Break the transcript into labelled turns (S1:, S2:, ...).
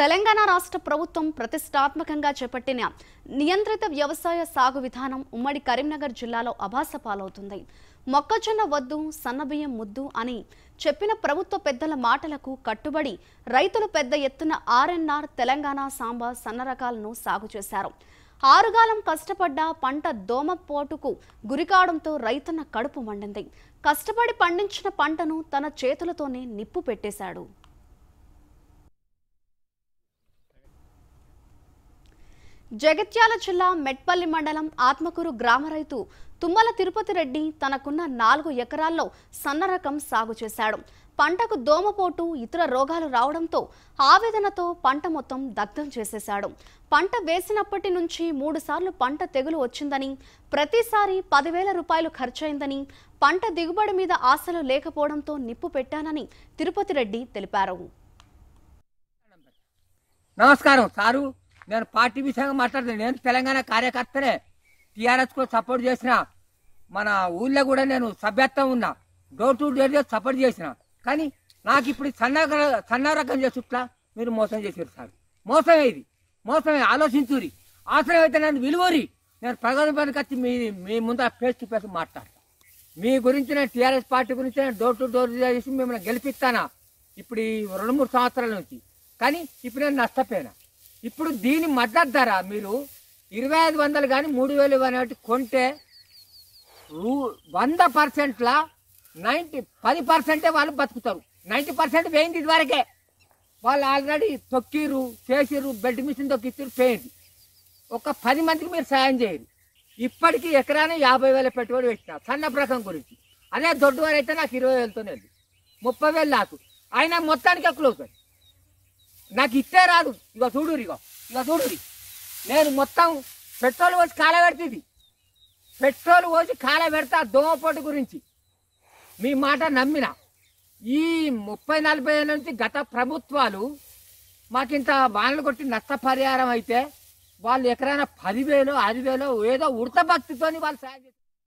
S1: తెలంగాణ రాష్ట్ర ప్రభుత్వం ప్రతిష్టాత్మకంగా చేపట్టిన నియంత్రిత వ్యవసాయ సాగు విధానం ఉమ్మడి కరీంనగర్ జిల్లాలో అభాస పాలవుతుంది మొక్కజొన్న వద్దు సన్నబియ్యం ముద్దు అని చెప్పిన ప్రభుత్వ పెద్దల మాటలకు కట్టుబడి రైతులు పెద్ద ఎత్తున ఆర్ఎన్ఆర్ తెలంగాణ సాంబార్ సన్న రకాలను సాగు చేశారు ఆరుగాలం కష్టపడ్డ పంట దోమపోటుకు గురికావడంతో రైతున్న కడుపు మండింది కష్టపడి పండించిన పంటను తన చేతులతోనే నిప్పు పెట్టేశాడు జగిత్యాల జిల్లా మెట్పల్లి మండలం ఆత్మకూరు గ్రామ రైతు తుమ్మల తిరుపతి రెడ్డి తనకున్న నాలుగు ఎకరాల్లో సన్నరకం సాగు చేశాడు పంటకు దోమపోటు ఇతర రోగాలు రావడంతో ఆవేదనతో పంట మొత్తం దగ్ధం చేసేశాడు పంట వేసినప్పటి నుంచి మూడుసార్లు పంట తెగులు వచ్చిందని ప్రతిసారి పదివేల రూపాయలు ఖర్చయిందని పంట దిగుబడి మీద ఆశలు లేకపోవడంతో నిప్పు పెట్టానని తిరుపతి రెడ్డి తెలిపారు
S2: నమస్కారం సారు నేను పార్టీ విషయంగా మాట్లాడుతున్నాను నేను తెలంగాణ కార్యకర్తనే టీఆర్ఎస్కు సపోర్ట్ చేసిన మన ఊళ్ళో కూడా నేను సభ్యత్వం ఉన్నా డోర్ టు డోర్ సపోర్ట్ చేసిన కానీ నాకు ఇప్పుడు సన్న సన్న రకం చేసుట్లా మీరు మోసం చేసారు సార్ మోసమే ఇది మోసమే ఆలోచించురి అవసరం అయితే నన్ను విలువరి నేను పని వచ్చి మీ మీ ముందు ఫేస్ టు ఫేస్ మాట్లాడతా మీ గురించి నేను టీఆర్ఎస్ పార్టీ గురించి నేను డోర్ టు డోర్ చేసి మిమ్మల్ని గెలిపిస్తానా ఇప్పుడు ఈ రెండు మూడు సంవత్సరాల నుంచి కానీ ఇప్పుడు నేను నష్టపోయినా ఇప్పుడు దీని మద్దతు ధర మీరు ఇరవై ఐదు వందలు కానీ మూడు వేలు అనేటి కొంటే రూ వంద పర్సెంట్లా నైంటీ పది పర్సెంటే వాళ్ళు బతుకుతారు నైంటీ పర్సెంట్ పోయింది ఇదివరకే వాళ్ళు ఆల్రెడీ తొక్కిరు చేసిరు బెడ్ మిషన్ తొక్కిచ్చిర్రు చేయండి ఒక పది మందికి మీరు సాయం చేయరు ఇప్పటికీ ఎకరానే యాభై వేల పెట్టుబడి పెట్టిన సన్న ప్రకం గురించి అదే దొడ్డు అయితే నాకు ఇరవై వేలతోనే ముప్పై వేలు నాకు అయినా మొత్తానికి ఎక్కువ అవుతాయి నాకు ఇస్తే రాదు ఇక చూడు ఇక ఇక చూడు నేను మొత్తం పెట్రోల్ పోసి కాల పెడుతుంది పెట్రోల్ పోసి కాల పెడతా దోమపోటు గురించి మీ మాట నమ్మిన ఈ ముప్పై నలభై ఏళ్ళ నుంచి గత ప్రభుత్వాలు మాకింత వానలు కొట్టి నష్టపరిహారం అయితే వాళ్ళు ఎక్కడైనా పదివేలు ఆరు వేలో ఏదో ఉడత భక్తితోని వాళ్ళు సాగి